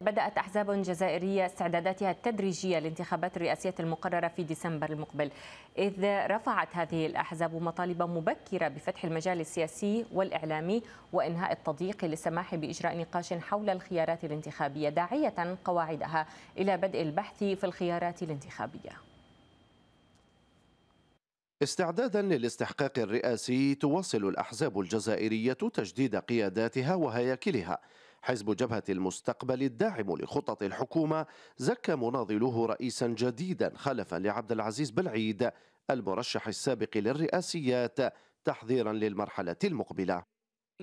بدأت أحزاب جزائرية استعداداتها التدريجية لانتخابات الرئاسية المقررة في ديسمبر المقبل إذ رفعت هذه الأحزاب مطالب مبكرة بفتح المجال السياسي والإعلامي وإنهاء التضييق للسماح بإجراء نقاش حول الخيارات الانتخابية داعية قواعدها إلى بدء البحث في الخيارات الانتخابية استعدادا للاستحقاق الرئاسي تواصل الأحزاب الجزائرية تجديد قياداتها وهياكلها حزب جبهة المستقبل الداعم لخطط الحكومة زكى مناضله رئيسا جديدا خلفا لعبد العزيز بالعيد المرشح السابق للرئاسيات تحذيرا للمرحلة المقبلة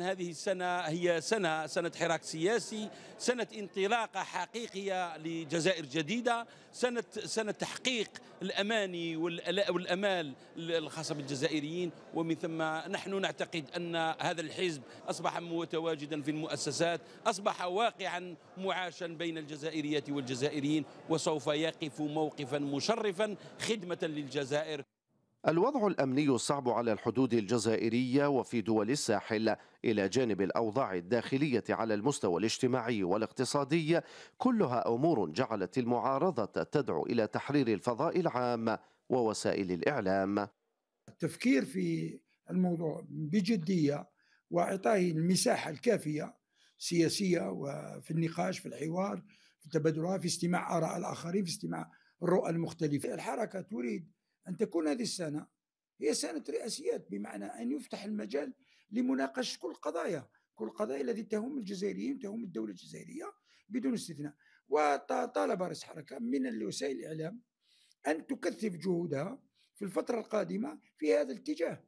هذه السنة هي سنة سنة حراك سياسي سنة انطلاقة حقيقية لجزائر جديدة سنة سنة تحقيق الأماني والأمال الخاصة بالجزائريين ومن ثم نحن نعتقد أن هذا الحزب أصبح متواجدا في المؤسسات أصبح واقعا معاشا بين الجزائريات والجزائريين وسوف يقف موقفا مشرفا خدمة للجزائر الوضع الأمني الصعب على الحدود الجزائرية وفي دول الساحل إلى جانب الأوضاع الداخلية على المستوى الاجتماعي والاقتصادي كلها أمور جعلت المعارضة تدعو إلى تحرير الفضاء العام ووسائل الإعلام التفكير في الموضوع بجدية وإعطائه المساحة الكافية سياسية وفي النقاش في الحوار في التبادلات في استماع آراء الآخرين في استماع الرؤى المختلفة الحركة تريد أن تكون هذه السنة هي سنة رئاسيات بمعنى أن يفتح المجال لمناقشة كل قضايا كل القضايا التي تهم الجزائريين تهم الدولة الجزائرية بدون استثناء وطالب رئيس الحركة من وسائل الإعلام أن تكثف جهودها في الفترة القادمة في هذا الاتجاه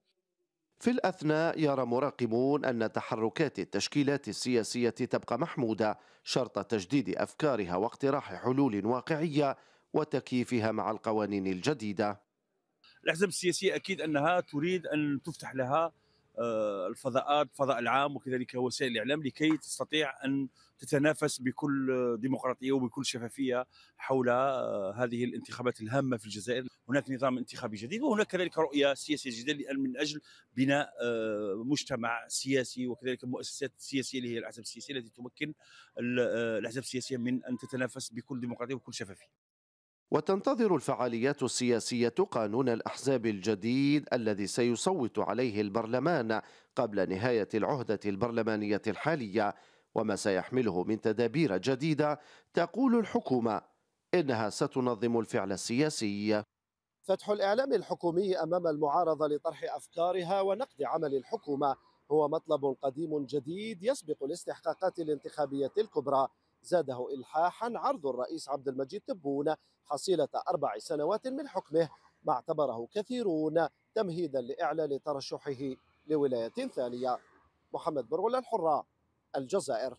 في الأثناء يرى مراقبون أن تحركات التشكيلات السياسية تبقى محمودة شرط تجديد أفكارها واقتراح حلول واقعية وتكييفها مع القوانين الجديدة الاحزاب السياسيه اكيد انها تريد ان تفتح لها آه، الفضاءات الفضاء العام وكذلك وسائل الاعلام لكي تستطيع ان تتنافس بكل ديمقراطيه وبكل شفافيه حول آه، هذه الانتخابات الهامه في الجزائر، هناك نظام انتخابي جديد وهناك كذلك رؤيه سياسيه جديده من اجل بناء آه، مجتمع سياسي وكذلك مؤسسات سياسيه اللي هي الاحزاب السياسيه التي تمكن الاحزاب السياسيه من ان تتنافس بكل ديمقراطيه وبكل شفافيه. وتنتظر الفعاليات السياسية قانون الأحزاب الجديد الذي سيصوت عليه البرلمان قبل نهاية العهدة البرلمانية الحالية وما سيحمله من تدابير جديدة تقول الحكومة إنها ستنظم الفعل السياسي فتح الإعلام الحكومي أمام المعارضة لطرح أفكارها ونقد عمل الحكومة هو مطلب قديم جديد يسبق الاستحقاقات الانتخابية الكبرى زاده إلحاحا عرض الرئيس عبد المجيد تبون حصيلة أربع سنوات من حكمه ما اعتبره كثيرون تمهيدا لإعلان ترشحه لولاية ثانية محمد برغولا الحرة الجزائر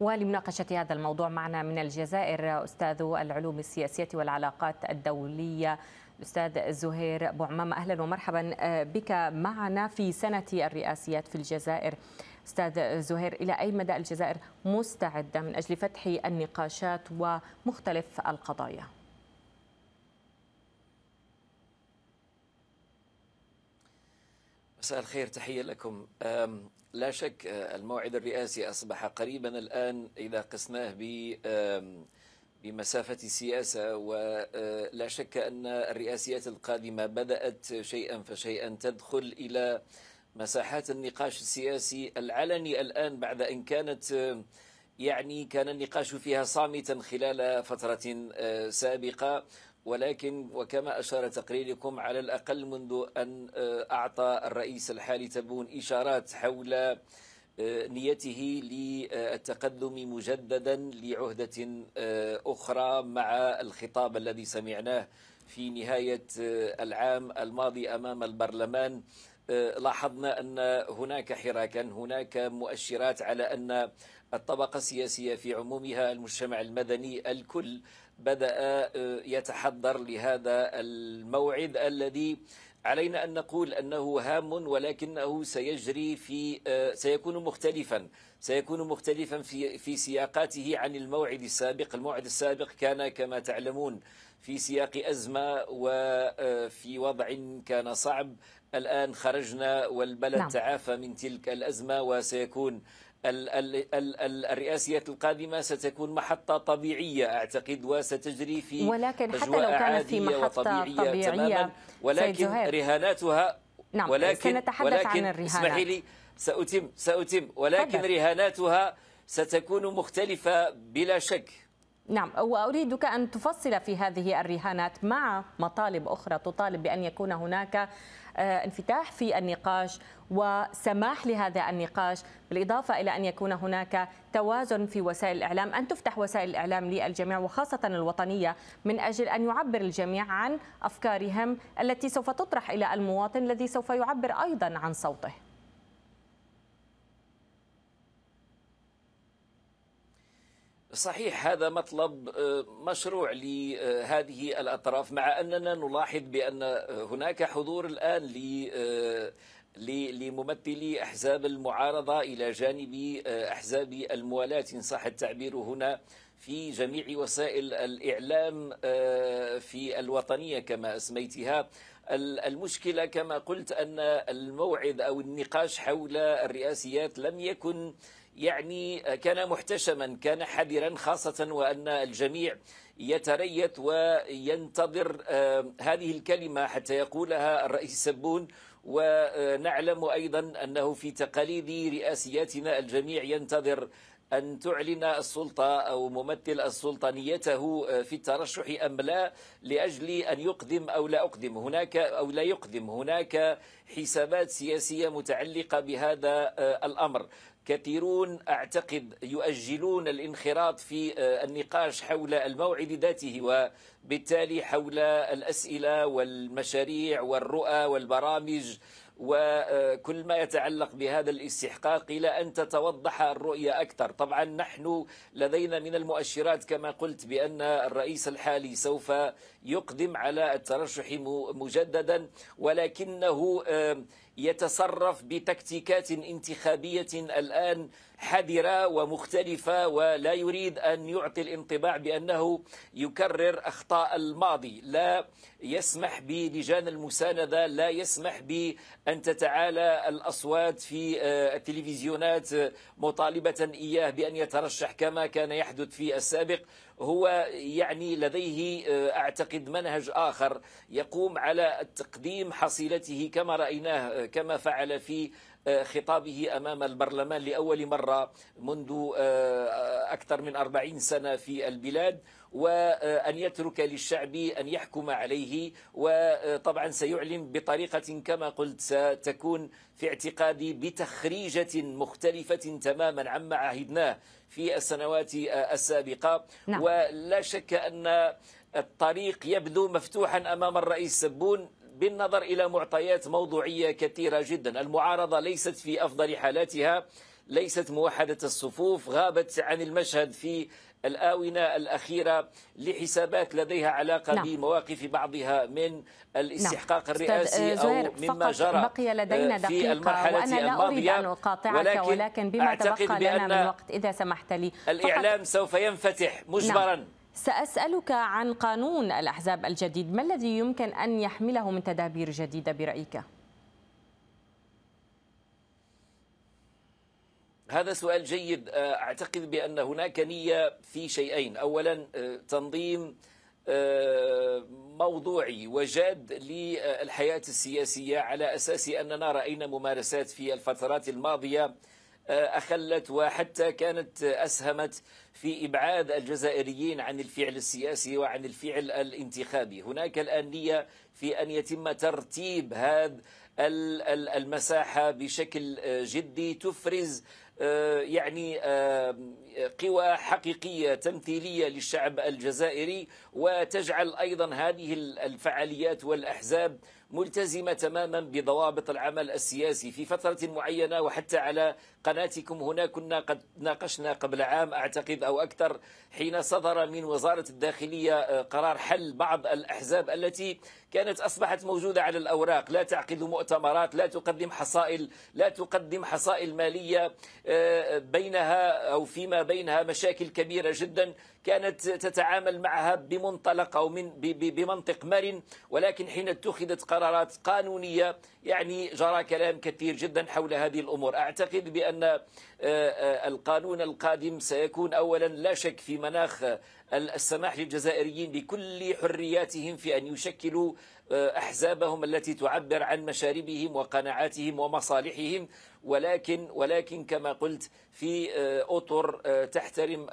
ولمناقشة هذا الموضوع معنا من الجزائر أستاذ العلوم السياسية والعلاقات الدولية الأستاذ زهير عمامة أهلا ومرحبا آه، بك معنا في سنة الرئاسيات في الجزائر أستاذ زهير إلى أي مدى الجزائر مستعدة من أجل فتح النقاشات ومختلف القضايا؟ مساء الخير تحية لكم لا شك آه، الموعد الرئاسي أصبح قريبا الآن إذا قسناه ب بمسافة السياسة ولا آه، شك أن الرئاسيات القادمة بدأت شيئا فشيئا تدخل إلى مساحات النقاش السياسي العلني الآن بعد أن كانت آه، يعني كان النقاش فيها صامتا خلال فترة آه، سابقة ولكن وكما أشار تقريركم على الأقل منذ أن أعطى الرئيس الحالي تبون إشارات حول آه، نيته للتقدم مجددا لعهدة آه، أخرى مع الخطاب الذي سمعناه في نهاية آه، العام الماضي أمام البرلمان لاحظنا أن هناك حراكا هناك مؤشرات على أن الطبقة السياسية في عمومها المجتمع المدني الكل بدأ يتحضر لهذا الموعد الذي علينا أن نقول أنه هام ولكنه سيجري في آه، سيكون مختلفا سيكون مختلفا في في سياقاته عن الموعد السابق الموعد السابق كان كما تعلمون في سياق أزمة وفي آه، وضع كان صعب الآن خرجنا والبلد نعم. تعافى من تلك الأزمة وسيكون الرئاسيات القادمة ستكون محطة طبيعية أعتقد وستجري في ولكن حتى لو كانت في محطة طبيعية, تماماً ولكن رهاناتها نعم ولكن سنتحدث ولكن عن الرهانات اسمحي لي سأتم سأتم ولكن حدث. رهاناتها ستكون مختلفة بلا شك نعم وأريدك أن تفصل في هذه الرهانات مع مطالب أخرى تطالب بأن يكون هناك آه، انفتاح في النقاش وسماح لهذا النقاش بالإضافة إلى أن يكون هناك توازن في وسائل الإعلام أن تفتح وسائل الإعلام للجميع وخاصة الوطنية من أجل أن يعبر الجميع عن أفكارهم التي سوف تطرح إلى المواطن الذي سوف يعبر أيضا عن صوته صحيح هذا مطلب آه، مشروع لهذه آه، الأطراف مع أننا نلاحظ بأن هناك حضور الآن ل آه، لممثلي أحزاب المعارضة إلى جانب أحزاب الموالاة إن صح التعبير هنا في جميع وسائل الإعلام في الوطنية كما أسميتها المشكلة كما قلت أن الموعد أو النقاش حول الرئاسيات لم يكن يعني كان محتشما كان حذرا خاصة وأن الجميع يتريث وينتظر آه، هذه الكلمة حتى يقولها الرئيس سبون ونعلم أيضا أنه في تقاليد رئاسياتنا الجميع ينتظر أن تعلن السلطة أو ممثل السلطة نيته آه، في الترشح أم لا لأجل أن يقدم أو لا أقدم هناك أو لا يقدم هناك حسابات سياسية متعلقة بهذا آه، الأمر كثيرون أعتقد يؤجلون الانخراط في آه، النقاش حول الموعد ذاته وبالتالي حول الأسئلة والمشاريع والرؤى والبرامج وكل ما يتعلق بهذا الاستحقاق إلى أن تتوضح الرؤية أكثر طبعا نحن لدينا من المؤشرات كما قلت بأن الرئيس الحالي سوف يقدم على الترشح مجددا ولكنه يتصرف بتكتيكات انتخابية الآن حذرة ومختلفة ولا يريد أن يعطي الانطباع بأنه يكرر أخطاء الماضي لا يسمح بلجان المساندة لا يسمح بأن تتعالى الأصوات في آه، التلفزيونات آه، مطالبة إياه بأن يترشح كما كان يحدث في السابق هو يعني لديه آه، أعتقد منهج آخر يقوم على تقديم حصيلته كما رأيناه كما فعل في آه، خطابه أمام البرلمان لأول مرة منذ آه، آه، أكثر من أربعين سنة في البلاد وأن يترك للشعب أن يحكم عليه وطبعا سيعلن بطريقة كما قلت ستكون في اعتقادي بتخريجة مختلفة تماما عما عهدناه في السنوات السابقة نعم. ولا شك أن الطريق يبدو مفتوحا أمام الرئيس سبون بالنظر إلى معطيات موضوعية كثيرة جدا المعارضة ليست في أفضل حالاتها ليست موحدة الصفوف غابت عن المشهد في الآونة الأخيرة لحسابات لديها علاقة نعم. بمواقف بعضها من الاستحقاق نعم. الرئاسي أو مما جرى بقي آه، لدينا دقيقة في المرحلة وأنا لا الماضية أريد أن أقاطعك ولكن, ولكن بما تبقى لنا من وقت إذا سمحت لي الإعلام سوف ينفتح مجبرا نعم. سأسألك عن قانون الأحزاب الجديد ما الذي يمكن أن يحمله من تدابير جديدة برأيك؟ هذا سؤال جيد آه، أعتقد بأن هناك نية في شيئين أولا آه، تنظيم آه، موضوعي وجاد للحياة السياسية على أساس أننا رأينا ممارسات في الفترات الماضية أخلت وحتى كانت أسهمت في إبعاد الجزائريين عن الفعل السياسي وعن الفعل الانتخابي هناك الآن نية في أن يتم ترتيب هذا المساحة بشكل جدي تفرز آه، يعني آه، قوى حقيقية تمثيلية للشعب الجزائري وتجعل أيضا هذه الفعاليات والأحزاب ملتزمة تماما بضوابط العمل السياسي في فترة معينة وحتى على قناتكم هنا كنا قد ناقشنا قبل عام أعتقد أو أكثر حين صدر من وزارة الداخلية آه، قرار حل بعض الأحزاب التي كانت أصبحت موجودة على الأوراق لا تعقد مؤتمرات لا تقدم حصائل لا تقدم حصائل مالية آه، بينها أو فيما بينها مشاكل كبيرة جدا كانت تتعامل معها بمنطلق أو من بمنطق مرن ولكن حين اتخذت قرارات قانونية يعني جرى كلام كثير جدا حول هذه الأمور أعتقد بأن آه، آه، القانون القادم سيكون أولا لا شك في مناخ السماح للجزائريين بكل حرياتهم في أن يشكلوا آه، أحزابهم التي تعبر عن مشاربهم وقناعاتهم ومصالحهم ولكن ولكن كما قلت في آه، أطر آه، تحترم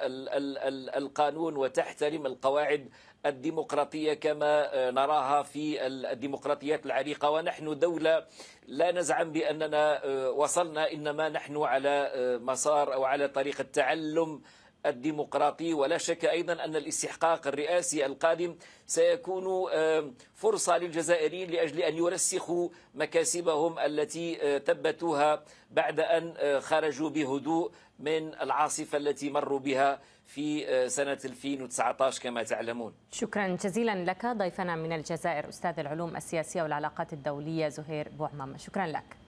القانون وتحترم القواعد الديمقراطية كما آه، نراها في الديمقراطيات العريقة ونحن دولة لا نزعم بأننا وصلنا إنما نحن على مسار أو على طريق التعلم الديمقراطي ولا شك أيضا أن الاستحقاق الرئاسي القادم سيكون فرصة للجزائريين لأجل أن يرسخوا مكاسبهم التي آه، تبتوها بعد أن آه، خرجوا بهدوء من العاصفة التي مروا بها في آه، سنة 2019 كما تعلمون شكرا جزيلا لك ضيفنا من الجزائر أستاذ العلوم السياسية والعلاقات الدولية زهير بوعمامة شكرا لك